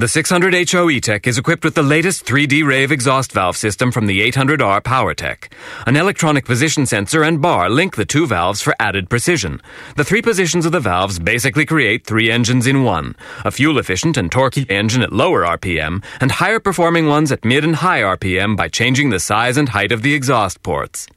The 600 HOE Tech is equipped with the latest 3D Rave exhaust valve system from the 800R PowerTech. An electronic position sensor and bar link the two valves for added precision. The three positions of the valves basically create three engines in one a fuel efficient and torquey engine at lower RPM, and higher performing ones at mid and high RPM by changing the size and height of the exhaust ports.